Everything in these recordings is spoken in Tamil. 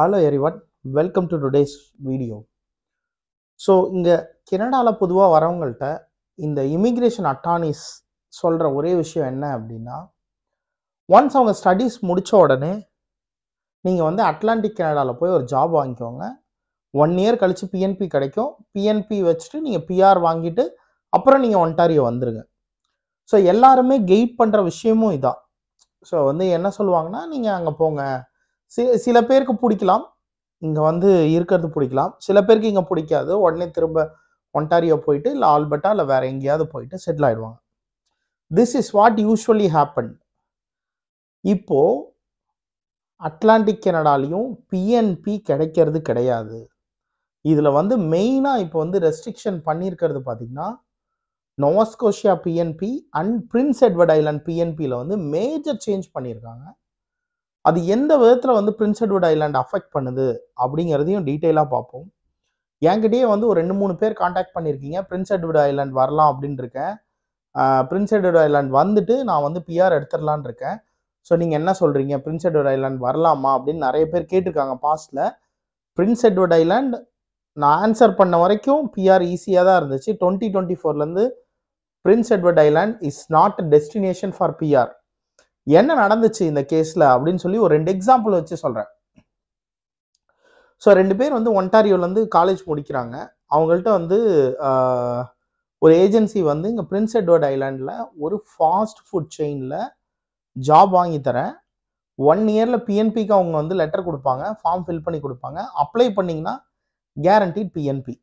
hello everyone welcome to today's video so இங்கே கனடாவில் பொதுவாக வரவங்கள்ட்ட இந்த இமிக்ரேஷன் அட்டானிஸ் சொல்கிற ஒரே விஷயம் என்ன அப்படின்னா ஒன்ஸ் அவங்க ஸ்டடீஸ் முடித்த உடனே நீங்கள் வந்து அட்லாண்டிக் கனடாவில் போய் ஒரு ஜாப் வாங்கிக்கோங்க ஒன் இயர் கழித்து பிஎன்பி கிடைக்கும் பிஎன்பி வச்சுட்டு நீங்கள் பிஆர் வாங்கிட்டு அப்புறம் நீங்கள் ஒன்டாரியோ வந்துடுங்க ஸோ எல்லாருமே கெயிட் பண்ணுற விஷயமும் இதான் ஸோ வந்து என்ன சொல்லுவாங்கன்னா நீங்கள் அங்கே போங்க சி சில பேருக்கு பிடிக்கலாம் இங்கே வந்து இருக்கிறது பிடிக்கலாம் சில பேருக்கு இங்கே பிடிக்காது உடனே திரும்ப ஒன்டாரியோ போயிட்டு இல்லை ஆல்பர்ட்டா இல்லை வேறு எங்கேயாவது போயிட்டு செட்டில் ஆகிடுவாங்க this is what usually happen இப்போது அட்லாண்டிக் கனடாலையும் பிஎன்பி கிடைக்கிறது கிடையாது இதில் வந்து மெயினாக இப்போ வந்து ரெஸ்ட்ரிக்ஷன் பண்ணியிருக்கிறது பார்த்தீங்கன்னா Nova Scotia PNP and Prince Edward Island பிஎன்பியில் வந்து மேஜர் சேஞ்ச் பண்ணியிருக்காங்க அது எந்த விதத்தில் வந்து பிரின்ஸ் எட்வர்ட் ஐலாண்ட் அஃபெக்ட் பண்ணுது அப்படிங்கிறதையும் டீட்டெயிலாக பார்ப்போம் என்கிட்டயே வந்து ஒரு ரெண்டு மூணு பேர் காண்டாக்ட் பண்ணியிருக்கீங்க பிரின்ஸ் எட்வர்ட் ஐலாண்ட் வரலாம் அப்படின்னு இருக்கேன் பிரின்ஸ் எட்வர்ட் ஐலாண்ட் வந்துட்டு நான் வந்து பிஆர் எடுத்துடலான் இருக்கேன் ஸோ நீங்கள் என்ன சொல்கிறீங்க பிரின்ஸ் எட்வர்ட் ஐலாண்ட் வரலாமா அப்படின்னு நிறைய பேர் கேட்டிருக்காங்க பாஸ்டில் பிரின்ஸ் எட்வர்ட் ஐலாண்ட் நான் ஆன்சர் பண்ண வரைக்கும் பிஆர் ஈஸியாக தான் இருந்துச்சு டுவெண்ட்டி டுவெண்ட்டி ஃபோர்லேருந்து Prince Edward Island is not a destination for PR என்ன நடந்துச்சு இந்த கேஸில் அப்படின்னு சொல்லி ஒரு ரெண்டு எக்ஸாம்பிள் வச்சு சொல்கிறேன் ஸோ ரெண்டு பேர் வந்து ஒன்டாரியோலேருந்து காலேஜ் முடிக்கிறாங்க அவங்கள்ட்ட வந்து ஒரு ஏஜென்சி வந்து இங்கே பிரின்ஸ் எட்வர்ட் ஐலாண்டில் ஒரு ஃபாஸ்ட் ஃபுட் செயினில் ஜாப் வாங்கி தரேன் ஒன் இயரில் பிஎன்பிக்கு அவங்க வந்து லெட்டர் கொடுப்பாங்க ஃபார்ம் ஃபில் பண்ணி கொடுப்பாங்க அப்ளை பண்ணிங்கன்னா கேரண்டிட் பிஎன்பி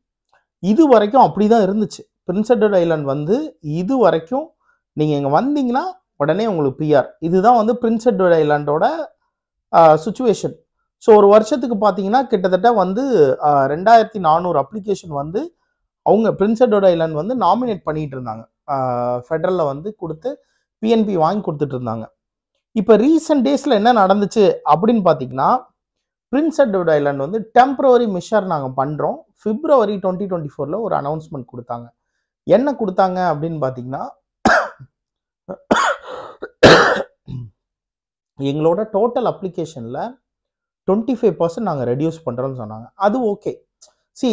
இது வரைக்கும் அப்படி தான் இருந்துச்சு பிரின்ஸ் எட்வர்ட் ஐலாண்ட் வந்து இது வரைக்கும் நீங்கள் இங்கே வந்தீங்கன்னா உடனே உங்களுக்கு பிஆர் இதுதான் வந்து பிரின்ஸ் எட்வர்ட் ஐலாண்டோட சுச்சுவேஷன் ஸோ ஒரு வருஷத்துக்கு பார்த்தீங்கன்னா கிட்டத்தட்ட வந்து ரெண்டாயிரத்தி நானூறு அப்ளிகேஷன் வந்து அவங்க பிரின்ஸ் எட்வர்ட் ஐலாண்ட் வந்து நாமினேட் பண்ணிகிட்டு இருந்தாங்க ஃபெட்ரலில் வந்து கொடுத்து பிஎன்பி வாங்கி கொடுத்துட்டு இருந்தாங்க இப்போ ரீசெண்ட் டேஸில் என்ன நடந்துச்சு அப்படின்னு பார்த்தீங்கன்னா பிரின்ஸ் எட்வர்ட் ஐலாண்ட் வந்து டெம்ப்ரவரி மிஷர் நாங்கள் பண்ணுறோம் ஃபிப்ரவரி டுவெண்ட்டி டுவெண்ட்டி ஃபோரில் ஒரு அனௌன்ஸ்மெண்ட் கொடுத்தாங்க என்ன கொடுத்தாங்க அப்படின்னு பார்த்தீங்கன்னா எங்களோட டோட்டல் அப்ளிகேஷனில் டுவெண்ட்டி ஃபைவ் பர்சன்ட் நாங்கள் ரெடியூஸ் பண்ணுறோம்னு சொன்னாங்க அது ஓகே சி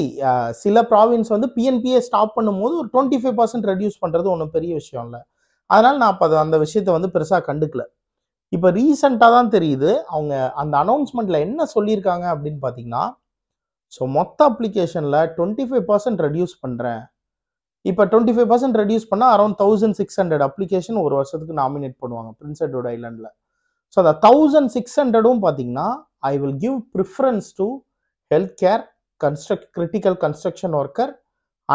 சில ப்ராவின்ஸ் வந்து பிஎன்பியை ஸ்டாப் பண்ணும்போது ஒரு டுவெண்ட்டி ஃபைவ் பர்சன்ட் ரெடியூஸ் பண்ணுறது ஒன்றும் பெரிய விஷயம் இல்லை அதனால் நான் அப்போ அந்த விஷயத்தை வந்து பெருசாக கண்டுக்கல இப்போ ரீசெண்டாக தான் தெரியுது அவங்க அந்த அனௌன்ஸ்மெண்ட்டில் என்ன சொல்லியிருக்காங்க அப்படின்னு பார்த்தீங்கன்னா ஸோ மொத்த அப்ளிகேஷனில் டுவெண்ட்டி ஃபைவ் பர்சன்ட் ரெடியூஸ் பண்ணுறேன் இப்போ டுவெண்ட்டி ஃபைவ் பர்சன்ட் ரெடியூஸ் பண்ணால் around thousand six hundred application ஒரு வருஷத்துக்கு நாமினேட் பண்ணுவாங்க பிரின்ஸ் எட்வர்ட் ஐலாண்டில் ஸோ அந்த தௌசண்ட் சிக்ஸ் ஹண்ட்ரடும் பார்த்தீங்கன்னா I will give preference to health care construct critical construction worker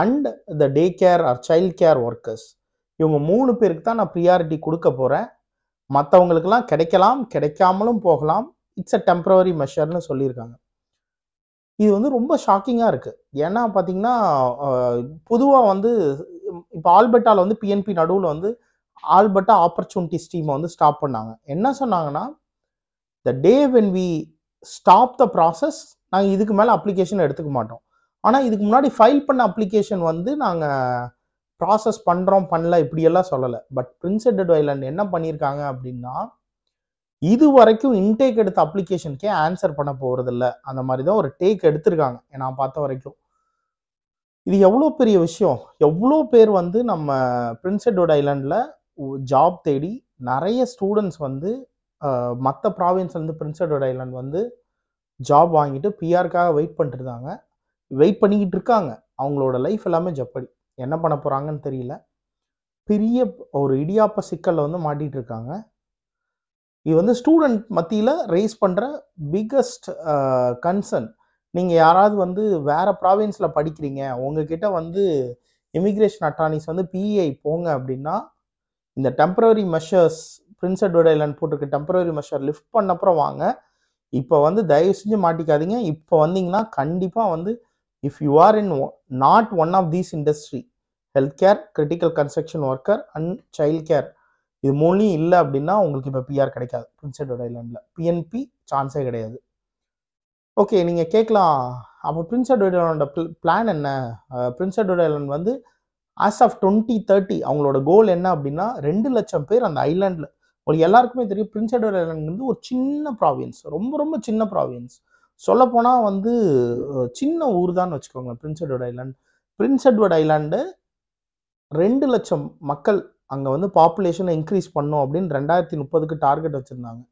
and the day care or child care workers இவங்க மூணு பேருக்கு தான் நான் ப்ரியாரிட்டி கொடுக்க போகிறேன் மற்றவங்களுக்கெல்லாம் கிடைக்கலாம் கிடைக்காமலும் போகலாம் இட்ஸ் அ டெம்பரவரி மெஷர்னு சொல்லியிருக்காங்க இது வந்து ரொம்ப ஷாக்கிங்காக இருக்குது ஏன்னா பார்த்தீங்கன்னா பொதுவாக வந்து இப்போ ஆல்பர்ட்டாவில் வந்து பிஎன்பி நடுவில் வந்து ஆல்பர்ட்டா ஆப்பர்ச்சுனிட்டிஸ் ஸ்டீமை வந்து ஸ்டாப் பண்ணாங்க என்ன சொன்னாங்கன்னா the day when we stop the process நாங்கள் இதுக்கு மேலே அப்ளிகேஷன் எடுத்துக்க மாட்டோம் ஆனால் இதுக்கு முன்னாடி ஃபைல் பண்ண அப்ளிகேஷன் வந்து நாங்கள் ப்ராசஸ் பண்ணுறோம் பண்ணல இப்படியெல்லாம் சொல்லலை பட் பிரின்ஸ் எட் என்ன பண்ணியிருக்காங்க அப்படின்னா இது வரைக்கும் இன்டேக் எடுத்த அப்ளிகேஷனுக்கே ஆன்சர் பண்ண போகிறதில்ல அந்த மாதிரி தான் ஒரு டேக் எடுத்திருக்காங்க நான் பார்த்த வரைக்கும் இது எவ்வளோ பெரிய விஷயம் எவ்வளோ பேர் வந்து நம்ம பிரின்ஸ் ஐலாண்டில் ஜாப் தேடி நிறைய ஸ்டூடெண்ட்ஸ் வந்து மற்ற ப்ராவின்ஸ்லேருந்து பிரின்ஸ் ஐலாண்ட் வந்து ஜாப் வாங்கிட்டு பிஆர்க்காக வெயிட் பண்ணிட்டு வெயிட் பண்ணிக்கிட்டு இருக்காங்க அவங்களோட லைஃப் எல்லாமே ஜப்படி என்ன பண்ண போகிறாங்கன்னு தெரியல பெரிய ஒரு இடியாப்ப சிக்கலில் வந்து மாட்டிகிட்டு இருக்காங்க இது வந்து ஸ்டூடெண்ட் மத்தியில் ரைஸ் பண்ணுற பிக்கஸ்ட் கன்சர்ன் நீங்கள் யாராவது வந்து வேறு ப்ராவின்ஸில் படிக்கிறீங்க உங்ககிட்ட வந்து இமிக்ரேஷன் அட்டானிஸ் வந்து பிஏ e போங்க அப்படின்னா இந்த டெம்பரரி மெஷர்ஸ் பிரின்ஸ் அட்வர்ட் போட்டிருக்க டெம்பரரி மெஷர் லிஃப்ட் பண்ணப்புறம் வாங்க இப்போ வந்து தயவு செஞ்சு மாட்டிக்காதீங்க இப்போ வந்தீங்கன்னா கண்டிப்பாக வந்து if you are in not one of these industry health care critical construction worker and child care இது மூணையும் இல்லை அப்படின்னா உங்களுக்கு இப்போ பிஆர் கிடைக்காது பிரின்ஸ் எட்வர்ட் ஐலாண்டில் பிஎன்பி சான்ஸே கிடையாது ஓகே நீங்கள் கேட்கலாம் அப்போ பிரின்ஸ் எட்வர்ட் ஐலாண்டோட பிளான் என்ன பிரின்ஸ் எட்வர்ட் ஐலாண்ட் வந்து ஆஸ் ஆஃப் டுவெண்ட்டி தேர்ட்டி அவங்களோட கோல் என்ன அப்படின்னா ரெண்டு லட்சம் பேர் அந்த ஐலாண்டில் உங்களுக்கு எல்லாருக்குமே தெரியும் பிரின்ஸ் எட்வர்ட் ஐலாண்ட் வந்து ஒரு சின்ன ப்ராவின்ஸ் ரொம்ப ரொம்ப சின்ன ப்ராவின்ஸ் சொல்லப்போனால் வந்து சின்ன ஊர் தான் வச்சுக்கோங்களேன் Prince Edward Island Prince Edward Island ரெண்டு லட்சம் மக்கள் அங்கே வந்து பாப்புலேஷனை இன்க்ரீஸ் பண்ணும் அப்படின்னு ரெண்டாயிரத்தி முப்பதுக்கு டார்கெட் வச்சுருந்தாங்க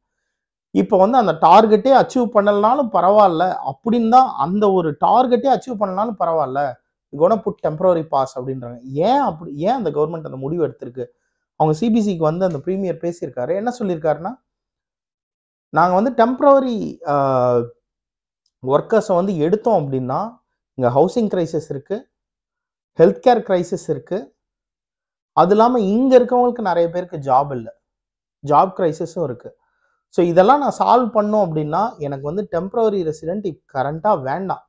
இப்போ வந்து அந்த டார்கெட்டே அச்சீவ் பண்ணலனாலும் பரவாயில்ல அப்படின்னு தான் அந்த ஒரு டார்கெட்டே அச்சீவ் பண்ணலனாலும் பரவாயில்ல கோன புட் டெம்பரரி பாஸ் அப்படின்றாங்க ஏன் அப்படி ஏன் அந்த கவர்மெண்ட் அந்த முடிவு எடுத்திருக்கு அவங்க சிபிசிக்கு வந்து அந்த ப்ரீமியர் பேசியிருக்காரு என்ன சொல்லியிருக்காருன்னா நாங்கள் வந்து டெம்பரவரி ஒர்க்கர்ஸை வந்து எடுத்தோம் அப்படின்னா இங்கே ஹவுசிங் க்ரைசிஸ் இருக்குது ஹெல்த் கேர் க்ரைசிஸ் இருக்குது அது இல்லாமல் இங்கே இருக்கவங்களுக்கு நிறைய பேருக்கு ஜாப் இல்லை ஜாப் க்ரைசிஸும் இருக்குது ஸோ இதெல்லாம் நான் சால்வ் பண்ணோம் அப்படின்னா எனக்கு வந்து டெம்ப்ரவரி ரெசிடென்ட் இப் கரண்ட்டாக வேண்டாம்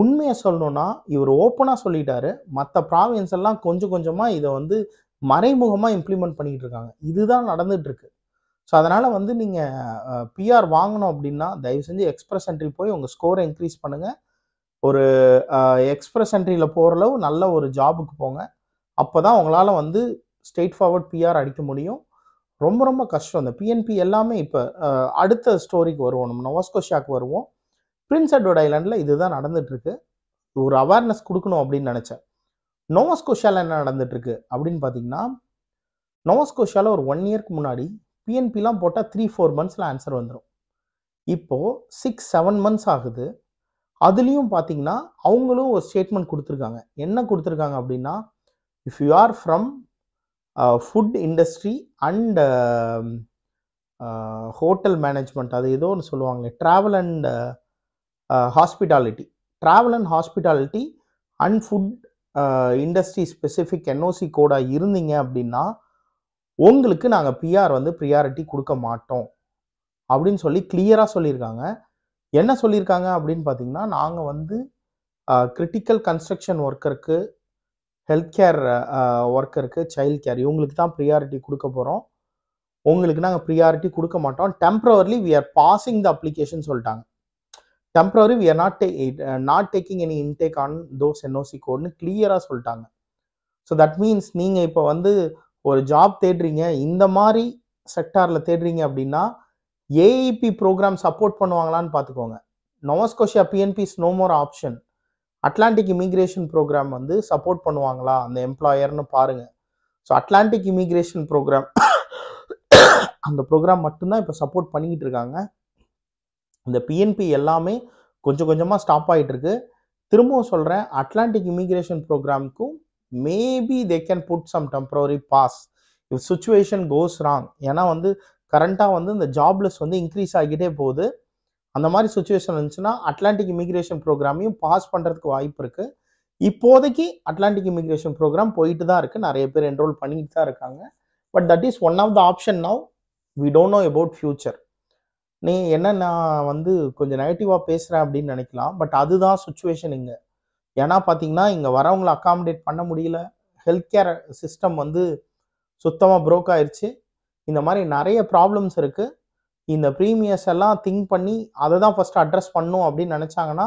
உண்மையை சொல்லணும்னா இவர் ஓப்பனாக சொல்லிட்டாரு மற்ற ப்ராவின்ஸ் எல்லாம் கொஞ்சம் கொஞ்சமாக இதை வந்து மறைமுகமாக இம்ப்ளிமெண்ட் பண்ணிகிட்டு இருக்காங்க இதுதான் நடந்துட்டு இருக்கு ஸோ அதனால் வந்து நீங்கள் பிஆர் வாங்கணும் அப்படின்னா தயவு செஞ்சு எக்ஸ்பிரஸ் என்ட்ரி போய் உங்கள் ஸ்கோரை இன்க்ரீஸ் பண்ணுங்கள் ஒரு எக்ஸ்பிரஸ் என்ட்ரியில் போகிற அளவு நல்ல ஒரு ஜாபுக்கு போங்க அப்போ தான் உங்களால் வந்து ஸ்ட்ரெயிட் ஃபார்வர்ட் பிஆர் அடிக்க முடியும் ரொம்ப ரொம்ப கஷ்டம் இந்த பிஎன்பி எல்லாமே இப்போ அடுத்த ஸ்டோரிக்கு வருவோம் நம்ம நொவாஸ்கோஷியாவுக்கு வருவோம் பிரின்ஸ் அட்வர்ட் ஐலாண்டில் இதுதான் நடந்துட்டுருக்கு ஒரு அவேர்னஸ் கொடுக்கணும் அப்படின்னு நினச்சேன் நோவாஸ்கோஷியாவில் என்ன நடந்துட்டுருக்கு அப்படின்னு பார்த்தீங்கன்னா நோவாஸ்கோஷியாவில் ஒரு ஒன் இயர்க்கு முன்னாடி பிஎன்பிலாம் போட்டால் த்ரீ ஃபோர் மந்த்ஸில் ஆன்சர் வந்துடும் இப்போது சிக்ஸ் செவன் மந்த்ஸ் ஆகுது அதுலேயும் பார்த்தீங்கன்னா அவங்களும் ஒரு ஸ்டேட்மெண்ட் கொடுத்துருக்காங்க என்ன கொடுத்துருக்காங்க அப்படின்னா if you are from food industry industry hotel management um, uh, அது ஏதோ ஒன்று சொல்லுவாங்களே travel and hospitality travel and hospitality and food industry specific NOC கோடாக இருந்தீங்க அப்படின்னா உங்களுக்கு நாங்கள் பிஆர் வந்து ப்ரியாரிட்டி கொடுக்க மாட்டோம் அப்படின்னு சொல்லி கிளியராக சொல்லியிருக்காங்க என்ன சொல்லியிருக்காங்க அப்படின்னு பார்த்தீங்கன்னா நாங்கள் வந்து கிரிட்டிக்கல் கன்ஸ்ட்ரக்ஷன் ஒர்க்கருக்கு ஹெல்த் கேர் ஒர்க்கருக்கு சைல்ட் கேர் இவங்களுக்கு தான் ப்ரியாரிட்டி கொடுக்க போகிறோம் உங்களுக்கு நாங்கள் ப்ரியாரிட்டி கொடுக்க மாட்டோம் temporarily we are passing the application சொல்லிட்டாங்க temporary we are not day not taking any intake on those NOC கோட்னு கிளியராக சொல்லிட்டாங்க ஸோ தட் மீன்ஸ் நீங்கள் இப்போ வந்து ஒரு ஜாப் தேடுறீங்க இந்த மாதிரி செக்டாரில் தேடுறீங்க அப்படின்னா ஏஇபி ப்ரோக்ராம் சப்போர்ட் பண்ணுவாங்களான்னு பார்த்துக்கோங்க Nova Scotia PNP is no more option Atlantic immigration program வந்து சப்போர்ட் பண்ணுவாங்களா அந்த எம்ப்ளாயர்னு பாருங்கள் ஸோ அட்லாண்டிக் இமிக்ரேஷன் ப்ரோக்ராம் அந்த ப்ரோக்ராம் மட்டும்தான் இப்போ சப்போர்ட் பண்ணிக்கிட்டு இருக்காங்க இந்த பிஎன்பி எல்லாமே கொஞ்சம் கொஞ்சமாக ஸ்டாப் ஆகிட்டு இருக்கு திரும்பவும் சொல்கிறேன் அட்லாண்டிக் இமிக்ரேஷன் ப்ரோக்ராம்க்கும் maybe they can put some temporary pass if situation goes wrong ஏன்னா வந்து கரண்ட்டாக வந்து இந்த ஜாப்லெஸ் வந்து இன்க்ரீஸ் ஆகிட்டே போகுது அந்த மாதிரி சுச்சுவேஷன் இருந்துச்சுன்னா அட்லாண்டிக் இமிக்ரேஷன் ப்ரோக்ராமையும் பாஸ் பண்ணுறதுக்கு வாய்ப்பு இருக்குது இப்போதைக்கு அட்லாண்டிக் இமிக்ரேஷன் ப்ரோக்ராம் போயிட்டு தான் இருக்குது நிறைய பேர் என்ரோல் பண்ணிட்டு தான் இருக்காங்க but that is one of the option now we don't know about future நீ என்ன நான் வந்து கொஞ்சம் நெகட்டிவாக பேசுகிறேன் அப்படின்னு நினைக்கலாம் பட் அதுதான் சுச்சுவேஷன் இங்கே ஏன்னா பார்த்தீங்கன்னா இங்கே வரவங்களை அக்காமடேட் பண்ண முடியல ஹெல்த் கேர் சிஸ்டம் வந்து சுத்தமாக ப்ரோக் ஆயிடுச்சு இந்த மாதிரி நிறைய ப்ராப்ளம்ஸ் இருக்குது இந்த ப்ரீமியர்ஸ் எல்லாம் திங்க் பண்ணி அதை தான் ஃபஸ்ட்டு அட்ரஸ் பண்ணும் அப்படின்னு நினச்சாங்கன்னா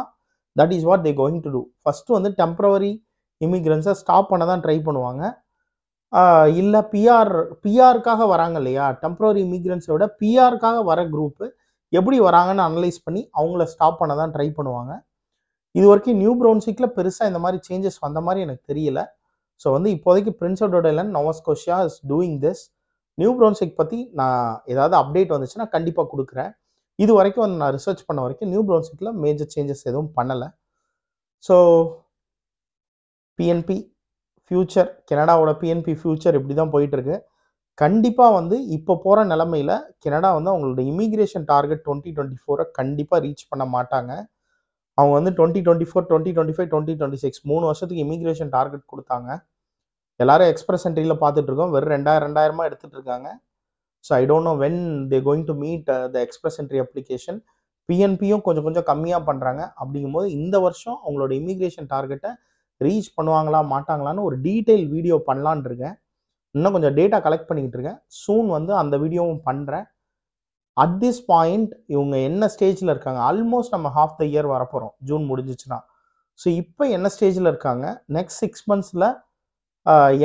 that is what they going to do first வந்து டெம்ப்ரவரி இமிக்ரன்ஸை ஸ்டாப் பண்ண தான் ட்ரை பண்ணுவாங்க இல்லை பிஆர் பிஆருக்காக வராங்க இல்லையா டெம்ப்ரவரி இமிக்ரன்ஸை விட பிஆருக்காக வர குரூப்பு எப்படி வராங்கன்னு அனலைஸ் பண்ணி அவங்கள ஸ்டாப் பண்ண தான் ட்ரை பண்ணுவாங்க இது வரைக்கும் நியூ ப்ரௌன்சிக்கில் பெருசாக இந்த மாதிரி சேஞ்சஸ் வந்த மாதிரி எனக்கு தெரியல ஸோ வந்து இப்போதைக்கு பிரின்ஸ் ஆஃப் டோடலன் Nova Scotia is doing this New Brunswick பற்றி நான் ஏதாவது அப்டேட் வந்துச்சுன்னா கண்டிப்பாக கொடுக்குறேன் இது வரைக்கும் வந்து நான் ரிசர்ச் பண்ண வரைக்கும் நியூ ப்ரௌன்ஸ்விக்கில் மேஜர் சேஞ்சஸ் எதுவும் பண்ணலை ஸோ பிஎன்பி ஃப்யூச்சர் கெனடாவோட பிஎன்பி ஃப்யூச்சர் இப்படி தான் போயிட்டுருக்கு கண்டிப்பாக வந்து இப்போ போகிற நிலமையில் கனடா வந்து அவங்களோட இமிக்ரேஷன் டார்கெட் டுவெண்ட்டி டுவெண்ட்டி ஃபோரை கண்டிப்பாக ரீச் பண்ண மாட்டாங்க அவங்க வந்து twenty twenty four twenty twenty five twenty twenty six மூணு வருஷத்துக்கு இமிக்ரேஷன் டார்கெட் கொடுத்தாங்க எல்லாரும் எக்ஸ்பிரஸ் என்ட்ரியில் பார்த்துட்டு இருக்கோம் வெறும் ரெண்டாயிரம் ரெண்டாயிரமா எடுத்துட்டு இருக்காங்க so I don't know when they going to meet the express entry application பிஎன்பியும் கொஞ்சம் கொஞ்சம் கம்மியாக பண்ணுறாங்க அப்படிங்கும்போது இந்த வருஷம் அவங்களோட இமிக்ரேஷன் டார்கெட்டை ரீச் பண்ணுவாங்களா மாட்டாங்களான்னு ஒரு டீட்டெயில் வீடியோ பண்ணலான் இருக்கேன் இன்னும் கொஞ்சம் டேட்டா கலெக்ட் பண்ணிக்கிட்டு இருக்கேன் சூன் வந்து அந்த வீடியோவும் பண்ணுறேன் அட் திஸ் பாயிண்ட் இவங்க என்ன ஸ்டேஜில் இருக்காங்க ஆல்மோஸ்ட் நம்ம ஹாஃப் த இயர் வரப்போகிறோம் ஜூன் முடிஞ்சிச்சுன்னா ஸோ இப்போ என்ன ஸ்டேஜில் இருக்காங்க நெக்ஸ்ட் சிக்ஸ் மந்த்ஸில்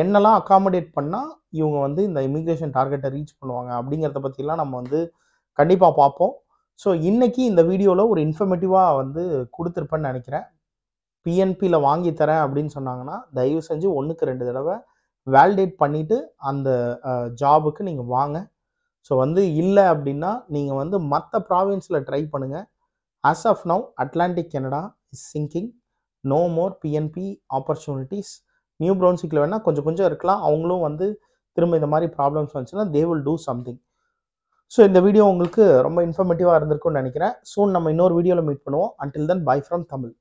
என்னெல்லாம் அக்காமடேட் பண்ணால் இவங்க வந்து இந்த இமிக்ரேஷன் டார்கெட்டை ரீச் பண்ணுவாங்க அப்படிங்கிறத பற்றிலாம் நம்ம வந்து கண்டிப்பாக பார்ப்போம் ஸோ இன்றைக்கி இந்த வீடியோவில் ஒரு இன்ஃபர்மேட்டிவாக வந்து கொடுத்துருப்பேன்னு நினைக்கிறேன் பிஎன்பியில் வாங்கி தரேன் அப்படின்னு சொன்னாங்கன்னா தயவு செஞ்சு ஒன்றுக்கு ரெண்டு தடவை வேலிடேட் பண்ணிவிட்டு அந்த ஜாபுக்கு நீங்கள் வாங்க ஸோ வந்து இல்லை அப்படின்னா நீங்கள் வந்து மற்ற ப்ராவின்ஸில் ட்ரை பண்ணுங்கள் as of now Atlantic Canada is sinking no more PNP opportunities New ப்ரௌன்சிக்கில் வேணால் கொஞ்சம் கொஞ்சம் இருக்கலாம் அவங்களும் வந்து திரும்ப இந்த மாதிரி ப்ராப்ளம்ஸ் வந்துச்சுன்னா they will do something so இந்த வீடியோ உங்களுக்கு ரொம்ப இன்ஃபர்மேட்டிவாக இருந்திருக்கும்னு நினைக்கிறேன் சூன் நம்ம இன்னொரு வீடியோவில் மீட் பண்ணுவோம் until then bye from Tamil